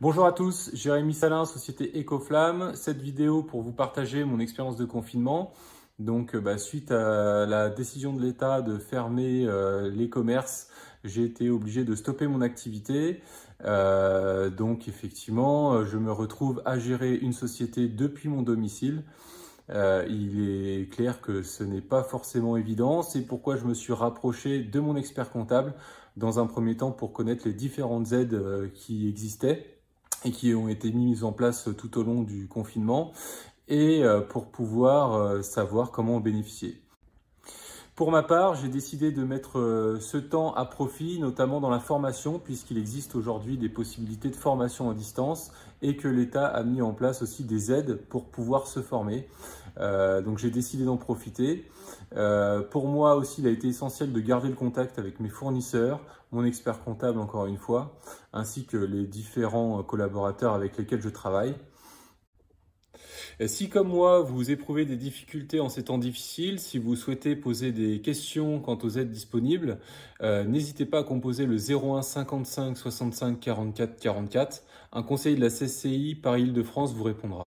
Bonjour à tous, Jérémy Salin, société Ecoflamme. Cette vidéo pour vous partager mon expérience de confinement. Donc, euh, bah, suite à la décision de l'État de fermer euh, les commerces, j'ai été obligé de stopper mon activité. Euh, donc, effectivement, je me retrouve à gérer une société depuis mon domicile. il est clair que ce n'est pas forcément évident. C'est pourquoi je me suis rapproché de mon expert comptable dans un premier temps pour connaître les différentes aides qui existaient et qui ont été mises en place euh, tout au long du confinement et euh, pour pouvoir euh, savoir comment en bénéficier. Pour ma part, j'ai décidé de mettre euh, ce temps à profit, notamment dans la formation, puisqu'il existe aujourd'hui des possibilités de formation à distance et que l'État a mis en place aussi des aides pour pouvoir se former. Euh, donc j'ai décidé d'en profiter. Euh, pour moi aussi, il a été essentiel de garder le contact avec mes fournisseurs, mon expert comptable encore une fois, ainsi que les différents collaborateurs avec lesquels je travaille. Si comme moi, vous éprouvez des difficultés en ces temps difficiles, si vous souhaitez poser des questions quant aux aides disponibles, euh, n'hésitez pas à composer le 01 55 65 44 44. Un conseiller de la CCI Paris-Île-de-France vous répondra.